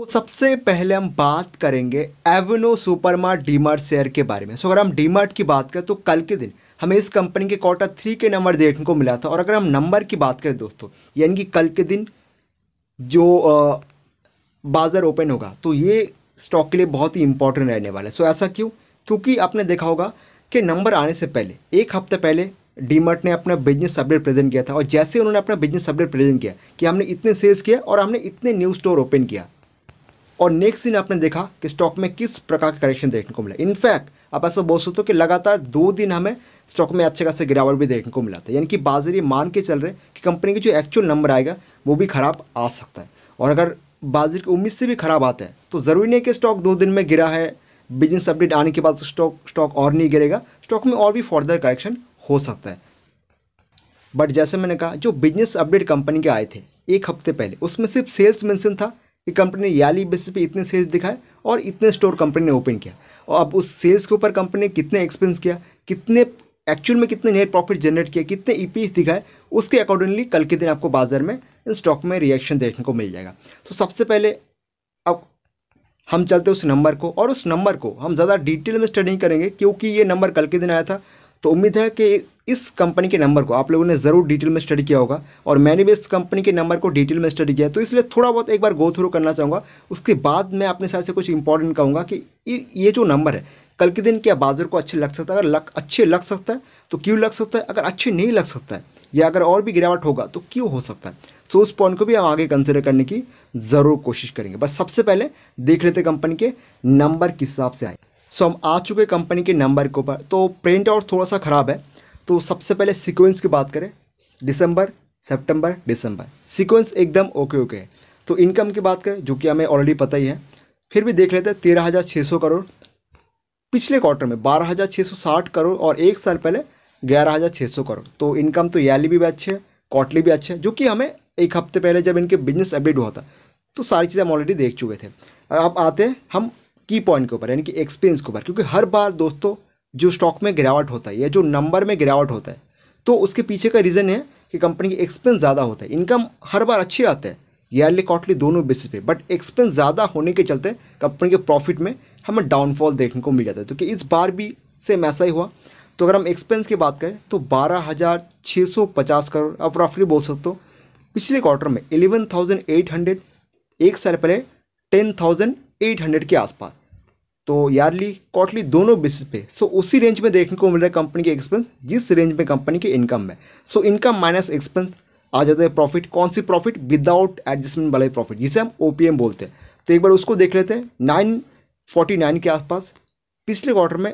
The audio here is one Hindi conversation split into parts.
तो सबसे पहले हम बात करेंगे एवनो सुपरमार्ट डीमार्ट शेयर के बारे में सो अगर हम डीमार्ट की बात करें तो कल के दिन हमें इस कंपनी के क्वार्टर थ्री के नंबर देखने को मिला था और अगर हम नंबर की बात करें दोस्तों यानी कि कल के दिन जो बाज़ार ओपन होगा तो ये स्टॉक के लिए बहुत ही इंपॉर्टेंट रहने वाला है सो ऐसा क्यों क्योंकि आपने देखा होगा कि नंबर आने से पहले एक हफ्ते पहले डीमार्ट ने अपना बिजनेस अपडेट प्रेजेंट किया था और जैसे उन्होंने अपना बिजनेस अपडेट प्रेजेंट किया कि हमने इतने सेल्स किया और हमने इतने न्यू स्टोर ओपन किया और नेक्स्ट दिन आपने देखा कि स्टॉक में किस प्रकार का करेक्शन देखने को मिला इनफैक्ट आप ऐसा बोल सकते हो कि लगातार दो दिन हमें स्टॉक में अच्छे खासा गिरावट भी देखने को मिला था यानी कि बाजार ये मान के चल रहे कि कंपनी के जो एक्चुअल नंबर आएगा वो भी ख़राब आ सकता है और अगर बाजार की उम्मीद से भी ख़राब आता तो है तो ज़रूरी नहीं कि स्टॉक दो दिन में गिरा है बिजनेस अपडेट आने के बाद स्टॉक तो स्टॉक और नहीं गिरेगा स्टॉक में और भी फर्दर करेक्शन हो सकता है बट जैसे मैंने कहा जो बिजनेस अपडेट कंपनी के आए थे एक हफ्ते पहले उसमें सिर्फ सेल्स मैंशन था कि कंपनी ने याली बेसिस पे इतने सेल्स दिखाए और इतने स्टोर कंपनी ने ओपन किया और अब उस सेल्स के ऊपर कंपनी ने कितने एक्सपेंस किया कितने एक्चुअल में कितने नेट प्रॉफिट जनरेट किया कितने ई e दिखाए उसके अकॉर्डिंगली कल के दिन आपको बाजार में इन स्टॉक में रिएक्शन देखने को मिल जाएगा तो सबसे पहले अब हम चलते उस नंबर को और उस नंबर को हम ज़्यादा डिटेल में स्टडी करेंगे क्योंकि ये नंबर कल के दिन आया था तो उम्मीद है कि इस कंपनी के नंबर को आप लोगों ने ज़रूर डिटेल में स्टडी किया होगा और मैंने भी इस कंपनी के नंबर को डिटेल में स्टडी किया तो इसलिए थोड़ा बहुत एक बार गो थ्रू करना चाहूँगा उसके बाद मैं अपने साथ से कुछ इंपॉर्टेंट कहूँगा कि ये जो नंबर है कल के दिन क्या बाजार को अच्छे लग सकता है अगर लग अच्छे लग सकता है तो क्यों लग सकता है अगर अच्छे नहीं लग सकता है या अगर और भी गिरावट होगा तो क्यों हो सकता है सो तो उस पॉइंट को भी हम आगे कंसिडर करने की ज़रूर कोशिश करेंगे बस सबसे पहले देख लेते कंपनी के नंबर किस हिसाब से आए सो हम आ चुके कंपनी के नंबर के ऊपर तो प्रिंट आउट थोड़ा सा ख़राब है तो सबसे पहले सीक्वेंस की बात करें दिसंबर सितंबर दिसंबर सीक्वेंस एकदम ओके ओके है तो इनकम की बात करें जो कि हमें ऑलरेडी पता ही है फिर भी देख लेते हैं तेरह हज़ार छः सौ करोड़ पिछले क्वार्टर में बारह हज़ार छः सौ साठ करोड़ और एक साल पहले ग्यारह हज़ार छः सौ करोड़ तो इनकम तो ईयरली भी, अच्छे अच्छी है क्वार्टली भी अच्छी है जो कि हमें एक हफ्ते पहले जब इनके बिजनेस अपडेट हुआ था तो सारी चीज़ें हम ऑलरेडी देख चुके थे अब आते हैं हम की पॉइंट के ऊपर यानी कि एक्सपीरियंस के ऊपर क्योंकि हर बार दोस्तों जो स्टॉक में गिरावट होता है या जो नंबर में गिरावट होता है तो उसके पीछे का रीज़न है कि कंपनी की एक्सपेंस ज़्यादा होता है इनकम हर बार अच्छी आते हैं ईयरली क्वार्टली दोनों बेसिस पे बट एक्सपेंस ज़्यादा होने के चलते कंपनी के प्रॉफिट में हमें डाउनफॉल देखने को मिल जाता है तो कि इस बार भी सेम ऐसा ही हुआ तो अगर हम एक्सपेंस की बात करें तो बारह हज़ार छः सौ पचास करोड़ आप रफली बोल सकते हो पिछले क्वार्टर में एलेवन थाउजेंड एट हंड्रेड एक साल पहले टेन थाउजेंड एट हंड्रेड के आसपास तो यारली क्वार्टली दोनों बेसिस पे सो so, उसी रेंज में देखने को मिल रहा है कंपनी के एक्सपेंस जिस रेंज में कंपनी के इनकम है सो इनकम माइनस एक्सपेंस आ जाता है प्रॉफिट कौन सी प्रॉफिट विदाउट एडजस्टमेंट वाला प्रॉफिट जिसे हम ओ बोलते हैं तो एक बार उसको देख लेते हैं नाइन फोर्टी नाइन के आसपास पिछले क्वार्टर में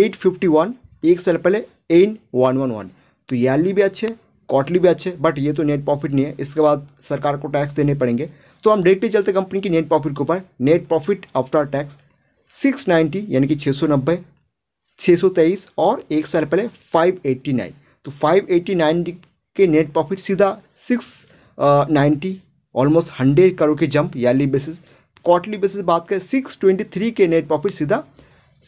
एट फिफ्टी वन एक साल पहले एन वन वन वन तो ईयरली भी अच्छे क्वार्टली भी अच्छे बट ये तो नेट प्रॉफिट नहीं है इसके बाद सरकार को टैक्स देने पड़ेंगे तो हम डायरेक्टली चलते कंपनी की नेट प्रॉफिट के ऊपर net profit after tax six ninety यानी कि छः सौ नब्बे छः सौ तेईस और एक साल पहले फाइव एट्टी नाइन तो फाइव एट्टी नाइन के नेट प्रॉफिट सीधा six ninety almost hundred crore के jump yearly basis quarterly basis बात करें सिक्स ट्वेंटी थ्री के नेट प्रॉफिट सीधा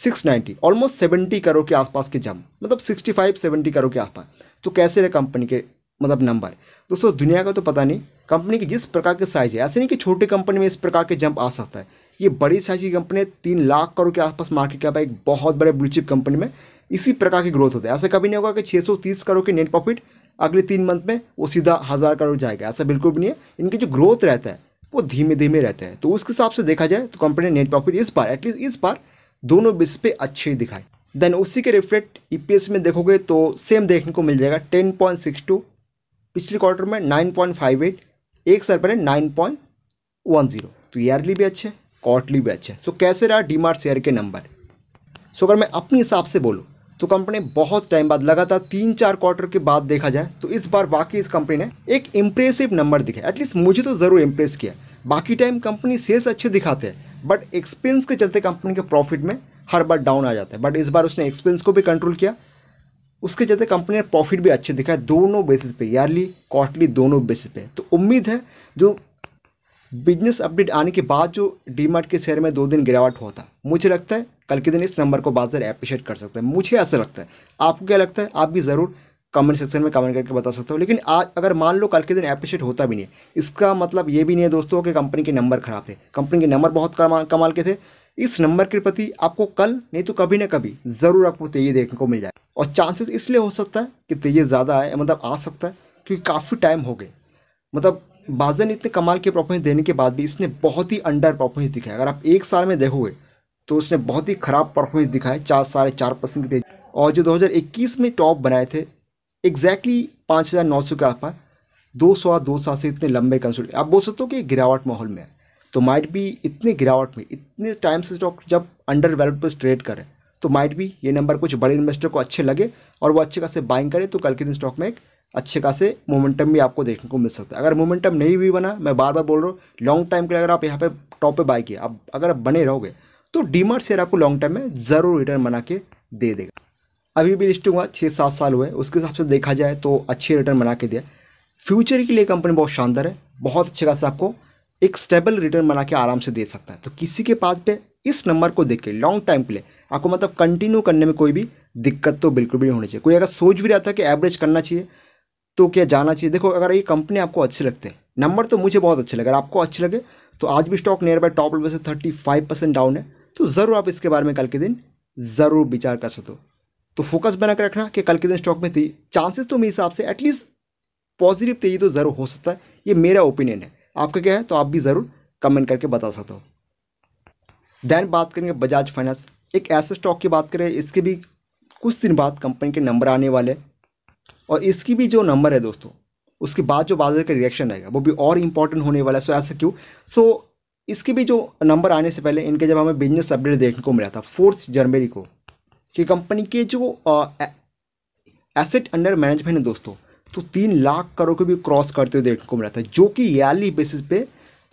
six ninety almost seventy crore के आसपास के जंप मतलब सिक्सटी फाइव सेवेंटी करोड़ के आसपास तो कैसे रहे कंपनी के मतलब नंबर दोस्तों दुनिया का तो पता नहीं कंपनी की जिस प्रकार के साइज है ऐसे नहीं कि छोटी कंपनी में इस प्रकार के जंप आ सकता है ये बड़ी साइज की कंपनियाँ तीन लाख करोड़ के आसपास मार्केट कैप है एक बहुत बड़े ब्लू चिप कंपनी में इसी प्रकार की ग्रोथ होता है ऐसा कभी नहीं होगा कि तीस करोड़ की नेट प्रॉफिट अगले तीन मंथ में वो सीधा हज़ार करोड़ जाएगा ऐसा बिल्कुल भी नहीं है इनकी जो ग्रोथ रहता है वो धीमे धीमे रहता है तो उसके हिसाब से देखा जाए तो कंपनी नेट प्रॉफिट इस बार एटलीस्ट इस बार दोनों बिस पे अच्छे ही दिखाए देन उसी के रिफ्लेक्ट ई में देखोगे तो सेम देखने को मिल जाएगा टेन पॉइंट सिक्स टू पिछले क्वार्टर में नाइन पॉइंट फाइव एट एक साल पहले नाइन पॉइंट वन जीरो तो ईयरली भी अच्छे कॉटली बैच है सो कैसे रहा मार्ट शेयर के नंबर सो अगर मैं अपने हिसाब से बोलूँ तो कंपनी बहुत टाइम बाद लगातार तीन चार क्वार्टर के बाद देखा जाए तो इस बार वाकई इस कंपनी ने एक इम्प्रेसिव नंबर दिखा एटलीस्ट मुझे तो ज़रूर इम्प्रेस किया बाकी टाइम कंपनी सेल्स अच्छे दिखाते हैं बट एक्सपेंस के चलते कंपनी के प्रॉफिट में हर बार डाउन आ जाता है बट इस बार उसने एक्सपेंस को भी कंट्रोल किया उसके चलते कंपनी ने प्रॉफिट भी अच्छे दिखाया दोनों बेसिस पे ईयरली क्वार्टली दोनों बेसिस पे तो उम्मीद है जो बिजनेस अपडेट आने के बाद जो डीमार्ट के शेयर में दो दिन गिरावट हुआ था मुझे लगता है कल के दिन इस नंबर को बाजार एप्रिशिएट कर सकता है मुझे ऐसा लगता है आपको क्या लगता है आप भी ज़रूर कमेंट सेक्शन में कमेंट करके बता सकते हो लेकिन आज अगर मान लो कल के दिन एप्रिशिएट होता भी नहीं इसका मतलब ये भी नहीं है दोस्तों कि कंपनी के नंबर खराब थे कंपनी के नंबर बहुत कमा, कमाल के थे इस नंबर के प्रति आपको कल नहीं तो कभी ना कभी ज़रूर आपको तेजी देखने को मिल जाए और चांसेस इसलिए हो सकता है कि तेजी ज़्यादा आए मतलब आ सकता है क्योंकि काफ़ी टाइम हो गए मतलब बाजन इतने कमाल के परफॉर्मेंस देने के बाद भी इसने बहुत ही अंडर परफॉर्मेंस दिखाया अगर आप एक साल में देखोगे तो उसने बहुत ही खराब परफॉर्मेंस दिखाया चार साढ़े चार परसेंट की और जो 2021 में टॉप बनाए थे एग्जैक्टली पाँच हज़ार नौ सौ के आसपास दो सौ दो साल से इतने लंबे कंसोल आप बोल सकते हो कि गिरावट माहौल में है तो माइट भी इतने गिरावट में इतने टाइम से स्टॉक जब अंडर वैल्यूड पर ट्रेड करें तो माइट भी ये नंबर कुछ बड़े इन्वेस्टर को अच्छे लगे और वो अच्छे खासे बाइंग करें तो कल के दिन स्टॉक में एक अच्छे खासे मोमेंटम भी आपको देखने को मिल सकता है अगर मोमेंटम नहीं भी बना मैं बार बार बोल रहा हूँ लॉन्ग टाइम के लिए अगर आप यहाँ पे टॉप पे बाई किए आप अगर आप बने रहोगे तो डीमार्ट शेयर आपको लॉन्ग टाइम में ज़रूर रिटर्न बना के दे देगा अभी भी लिस्टिंग हुआ छः सात साल हुए उसके हिसाब से देखा जाए तो अच्छे रिटर्न बना के दिया फ्यूचर के लिए कंपनी बहुत शानदार है बहुत अच्छे खास आपको एक स्टेबल रिटर्न बना के आराम से दे सकता है तो किसी के पास पे इस नंबर को देख के लॉन्ग टाइम के लिए आपको मतलब कंटिन्यू करने में कोई भी दिक्कत तो बिल्कुल भी नहीं होनी चाहिए कोई अगर सोच भी रहा था कि एवरेज करना चाहिए तो क्या जाना चाहिए देखो अगर ये कंपनी आपको अच्छे लगते हैं नंबर तो मुझे बहुत अच्छे लगे अगर आपको अच्छे लगे तो आज भी stock near by top level से थर्टी फाइव परसेंट डाउन है तो ज़रूर आप इसके बारे में कल के दिन ज़रूर विचार कर सकते हो तो फोकस बनाकर रखना कि कल के दिन स्टॉक में थी चांसेस तो मेरे हिसाब से एटलीस्ट पॉजिटिव तेजी तो ज़रूर हो सकता है ये मेरा ओपिनियन है आपका क्या है तो आप भी ज़रूर कमेंट करके बता सकते हो देन बात करेंगे बजाज फाइनेंस एक ऐसे स्टॉक की बात करें इसके भी कुछ दिन बाद कंपनी के नंबर आने वाले और इसकी भी जो नंबर है दोस्तों उसके बाद जो बाजार का रिएक्शन आएगा वो भी और इम्पॉर्टेंट होने वाला है सो ऐसा क्यों सो इसके भी जो नंबर आने से पहले इनके जब हमें बिजनेस अपडेट देखने को मिला था फोर्थ जनवरी को कि कंपनी के जो एसेट अंडर मैनेजमेंट है दोस्तों तो तीन लाख करोड़ को भी क्रॉस करते हुए देखने को मिला था जो कि ईयरली बेसिस पे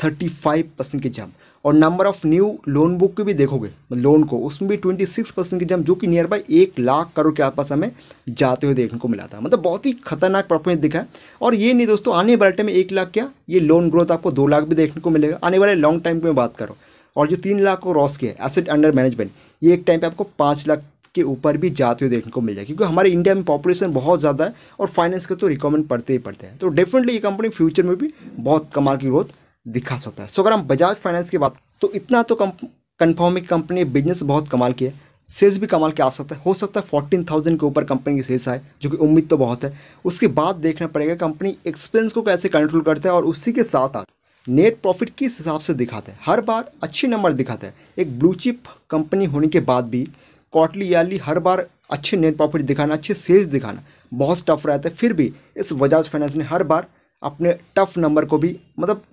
थर्टी फाइव परसेंट के जम्प और number of new loan book की भी देखोगे लोन को उसमें भी ट्वेंटी सिक्स परसेंट की जम जो कि नियर बाई एक लाख करोड़ के आसपास हमें जाते हुए देखने को मिला था मतलब बहुत ही खतरनाक परफॉर्मेंस दिखा है और ये नहीं दोस्तों आने वाले टाइम में एक लाख क्या ये लोन ग्रोथ आपको दो लाख भी देखने को मिलेगा आने वाले लॉन्ग टाइम में बात करो और जो तीन लाख को रॉस किया एसेट अंडर मैनेजमेंट ये एक टाइम पर आपको पाँच लाख के ऊपर भी जाते हुए देखने को मिल जाए क्योंकि हमारे इंडिया में पॉपुलेशन बहुत ज़्यादा है और फाइनेंस के तो रिकमेंड पड़ते ही पड़ते हैं तो डेफिनेटली ये कंपनी फ्यूचर में भी बहुत कमाल की ग्रोथ दिखा सकता है सो अगर हम बजाज फाइनेंस की बात तो इतना तो कन्फर्म है कंपनी बिजनेस बहुत कमाल की है सेल्स भी कमाल के आ सकता है हो सकता है फोर्टीन थाउजेंड के ऊपर कंपनी की सेल्स आए जो कि उम्मीद तो बहुत है उसके बाद देखना पड़ेगा कंपनी एक्सपेंस को कैसे कंट्रोल करता है और उसी के साथ साथ नेट प्रॉफिट किस हिसाब से दिखाते हैं हर बार अच्छे नंबर दिखाते हैं एक ब्लू चिप कंपनी होने के बाद भी क्वार्टली ईयरली हर बार अच्छे नेट प्रॉफिट दिखाना अच्छे सेल्स दिखाना बहुत टफ रहता है फिर भी इस बजाज फाइनेंस ने हर बार अपने टफ नंबर को भी मतलब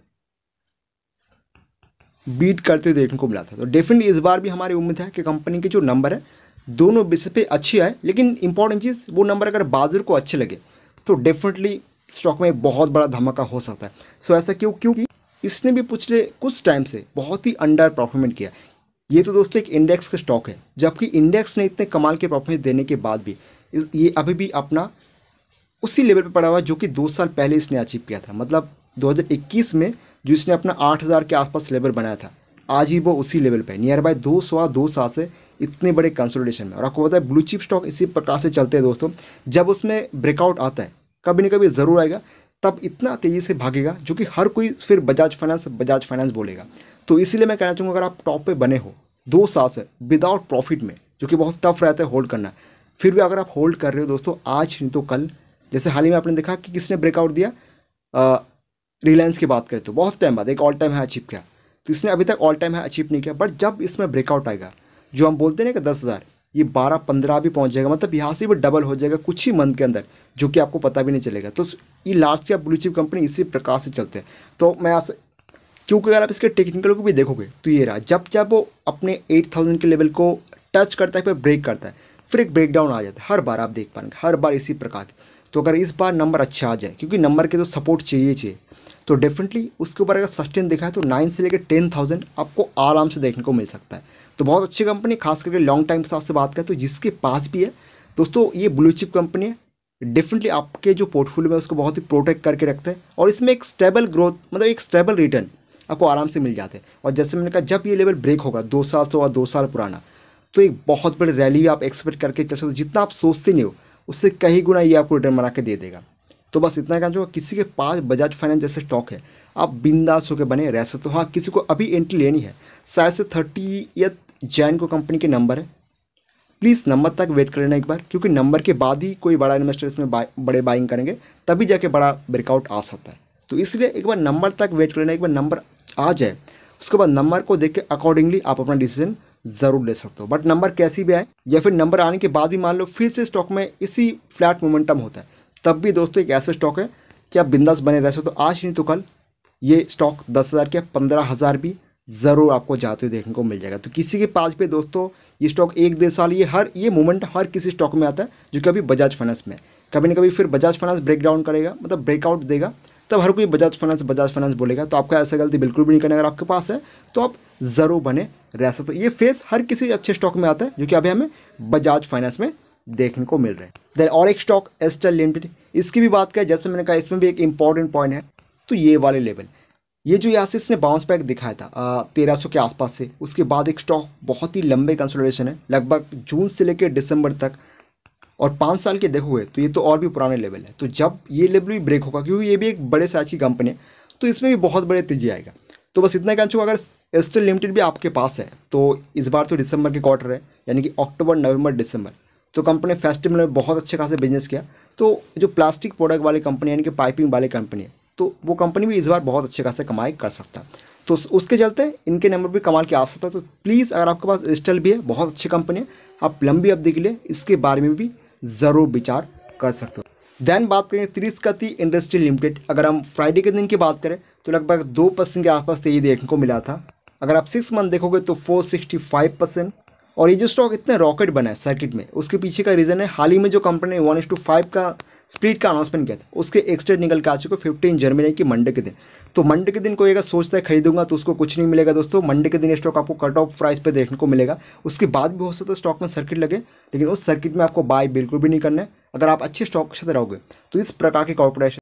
बीट करते देखने को मिला था तो डेफिनेटली इस बार भी हमारी उम्मीद है कि कंपनी के जो नंबर है दोनों बेसिस पे अच्छे आए लेकिन इंपॉर्टेंट चीज़ वो नंबर अगर बाजार को अच्छे लगे तो डेफिनेटली स्टॉक में बहुत बड़ा धमाका हो सकता है सो ऐसा क्यों क्योंकि इसने भी पिछले कुछ टाइम से बहुत ही अंडर परफॉर्मेंट किया ये तो दोस्तों एक इंडेक्स का स्टॉक है जबकि इंडेक्स ने इतने कमाल के परफॉर्मेंस देने के बाद भी ये अभी भी अपना उसी लेवल पर पड़ा हुआ जो कि दो साल पहले इसने अचीव किया था मतलब 2021 में जिसने अपना आठ हज़ार के आसपास लेवल बनाया था आज ही वो उसी लेवल पे नियर बाय दो सवा दो साल से इतने बड़े कंसोलिडेशन में और आपको पता है ब्लू चिप स्टॉक इसी प्रकार से चलते हैं दोस्तों जब उसमें ब्रेकआउट आता है कभी ना कभी ज़रूर आएगा तब इतना तेज़ी से भागेगा जो कि हर कोई फिर बजाज फाइनेंस बजाज फाइनेंस बोलेगा तो इसीलिए मैं कहना चाहूँगा अगर आप टॉप पर बने हो दो साल से विदाउट प्रॉफिट में जो कि बहुत टफ रहता है होल्ड करना फिर भी अगर आप होल्ड कर रहे हो दोस्तों आज नहीं तो कल जैसे हाल ही में आपने देखा कि किसने ब्रेकआउट दिया रिलायंस की बात करें तो बहुत टाइम बाद एक ऑल टाइम है अचीव किया तो इसने अभी तक ऑल टाइम है अचीव नहीं किया बट जब इसमें ब्रेकआउट आएगा जो हम बोलते हैं ना कि दस हज़ार ये बारह पंद्रह भी पहुंच जाएगा मतलब यहाँ से भी डबल हो जाएगा कुछ ही मंथ के अंदर जो कि आपको पता भी नहीं चलेगा तो ये लार्ज या ब्लू चिप कंपनी इसी प्रकार से चलते हैं तो मैं आस क्योंकि अगर आप इसके टेक्निकल को भी देखोगे तो ये रहा जब जब वो अपने एट थाउजेंड के लेवल को टच करता है फिर ब्रेक करता है फिर एक ब्रेकडाउन आ जाता है हर बार आप देख पाएंगे हर बार इसी प्रकार के तो अगर इस बार नंबर अच्छा आ जाए क्योंकि नंबर के तो सपोर्ट चाहिए चाहिए तो डेफिनेटली उसके ऊपर अगर सस्टेन देखा है तो नाइन से लेकर टेन थाउजेंड आपको आराम से देखने को मिल सकता है तो बहुत अच्छी कंपनी खास करके लॉन्ग टाइम के हिसाब से बात करें तो जिसके पास भी है दोस्तों ये ब्लू चिप कंपनी है डेफिनेटली आपके जो पोर्टफोलियो में उसको बहुत ही प्रोटेक्ट करके रखते हैं और इसमें एक स्टेबल ग्रोथ मतलब एक स्टेबल रिटर्न आपको आराम से मिल जाते हैं और जैसे मैंने कहा जब ये लेवल ब्रेक होगा दो साल से और दो साल पुराना तो एक बहुत बड़ी रैली भी आप एक्सपेक्ट करके चल सकते हो जितना आप सोचते नहीं हो उससे कई गुना ये आपको रिटर्न बना के दे देगा तो बस इतना कहना चाहूँगा किसी के पास बजाज फाइनेंस जैसे स्टॉक है आप बिंदास होकर बने रह सकते हो हाँ किसी को अभी एंट्री लेनी है शायद से थर्टी जैन को कंपनी के नंबर है प्लीज़ नंबर तक वेट कर लेना एक बार क्योंकि नंबर के बाद ही कोई बड़ा इन्वेस्टर इसमें बाय, बड़े बाइंग करेंगे तभी जाके बड़ा ब्रेकआउट आ सकता है तो इसलिए एक बार नंबर तक वेट कर लेना एक बार नंबर आ जाए उसके बाद नंबर को देख के अकॉर्डिंगली आप अपना डिसीजन ज़रूर ले सकते हो बट नंबर कैसी भी आए या फिर नंबर आने के बाद भी मान लो फिर से स्टॉक में इसी फ्लैट मोमेंटम होता है तब भी दोस्तों एक ऐसा स्टॉक है कि आप बिंदास बने रह सकते हो आज नहीं तो कल ये स्टॉक दस हज़ार के पंद्रह हज़ार भी ज़रूर आपको जाते हुए देखने को मिल जाएगा तो किसी के पास भी दोस्तों ये स्टॉक एक डेढ़ साल ये हर ये मोमेंट हर किसी स्टॉक में आता है जो कि अभी बजाज फाइनेंस में कभी ना कभी फिर बजाज फाइनेंस ब्रेकडाउन करेगा मतलब ब्रेकआउट देगा तब हर कोई बजाज फाइनेंस बजाज फाइनेंस बोलेगा तो आपका ऐसा गलती बिल्कुल भी नहीं करना अगर आपके पास है तो आप ज़रूर बने रह सकते ये फेस हर किसी अच्छे स्टॉक में आता है जो कि अभी हमें बजाज फाइनेंस में देखने को मिल रहे हैं देन और एक स्टॉक एस्टर लिमिटेड इसकी भी बात करें जैसे मैंने कहा इसमें भी एक इंपॉर्टेंट पॉइंट है तो ये वाले लेवल ये जो यहाँ से इसने बाउंस बैक दिखाया था तेरह सौ के आसपास से उसके बाद एक स्टॉक बहुत ही लंबे कंसोलिडेशन है लगभग जून से लेकर दिसंबर तक और पाँच साल के देखोगे तो ये तो और भी पुराने लेवल है तो जब ये लेवल भी ब्रेक होगा क्योंकि ये भी एक बड़े साइज की कंपनी है तो इसमें भी बहुत बड़े तेजी आएगा तो बस इतना कह चुका अगर एस्टेल लिमिटेड भी आपके पास है तो इस बार तो दिसंबर के क्वार्टर है यानी कि अक्टूबर नवंबर दिसंबर तो कंपनी फेस्टिवल में बहुत अच्छे खासे बिजनेस किया तो जो प्लास्टिक प्रोडक्ट वाली कंपनी यानी कि पाइपिंग वाली कंपनी है तो वो कंपनी भी इस बार बहुत अच्छे खासे कमाई कर सकता है तो उसके चलते इनके नंबर भी कमाल के आ सकता है तो प्लीज़ अगर आपके पास एस्टल भी है बहुत अच्छी कंपनी है आप लंबी अवधि के लिए इसके बारे में भी ज़रूर विचार कर सकते हो देन बात करें त्रिस्कति इंडस्ट्री लिमिटेड अगर हम फ्राइडे के दिन की बात करें तो लगभग दो परसेंट के आसपास तेजी देखने को मिला था अगर आप सिक्स मंथ देखोगे तो फोर सिक्सटी फाइव परसेंट और ये जो स्टॉक इतने रॉकेट बना है सर्किट में उसके पीछे का रीज़न है हाल ही में जो कंपनी वन इस टू फाइव का स्प्लिट का अनाउंसमेंट किया था उसके एक्सटेड निकल के आ चुके फिफ्टीन जर्मनी की मंडे के दिन तो मंडे के दिन कोई अगर सोचता है खरीदूंगा तो उसको कुछ नहीं मिलेगा दोस्तों मंडे के दिन स्टॉक आपको कट ऑफ प्राइस पर देखने को मिलेगा उसके बाद भी हो सकता है स्टॉक में सर्किट लगे लेकिन उस सर्किट में आपको बाय बिल्कुल भी नहीं करना है अगर आप अच्छे स्टॉक से रहोगे तो इस प्रकार के कॉर्पोरेशन